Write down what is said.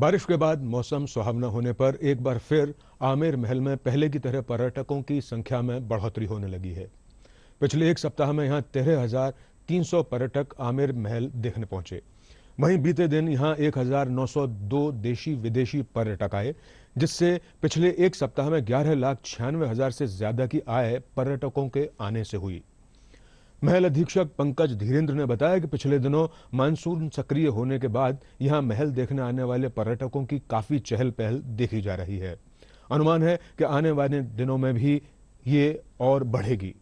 बारिश के बाद मौसम सुहावना होने पर एक बार फिर आमेर महल में पहले की तरह पर्यटकों की संख्या में बढ़ोतरी होने लगी है पिछले एक सप्ताह में यहाँ तेरह हजार तीन सौ पर्यटक आमेर महल देखने पहुंचे वहीं बीते दिन यहाँ दो देशी विदेशी पर्यटक आए जिससे पिछले एक सप्ताह में ग्यारह लाख छियानवे हजार से ज्यादा की आय पर्यटकों के आने से हुई महल अधीक्षक पंकज धीरेन्द्र ने बताया कि पिछले दिनों मानसून सक्रिय होने के बाद यहां महल देखने आने वाले पर्यटकों की काफी चहल पहल देखी जा रही है अनुमान है कि आने वाले दिनों में भी ये और बढ़ेगी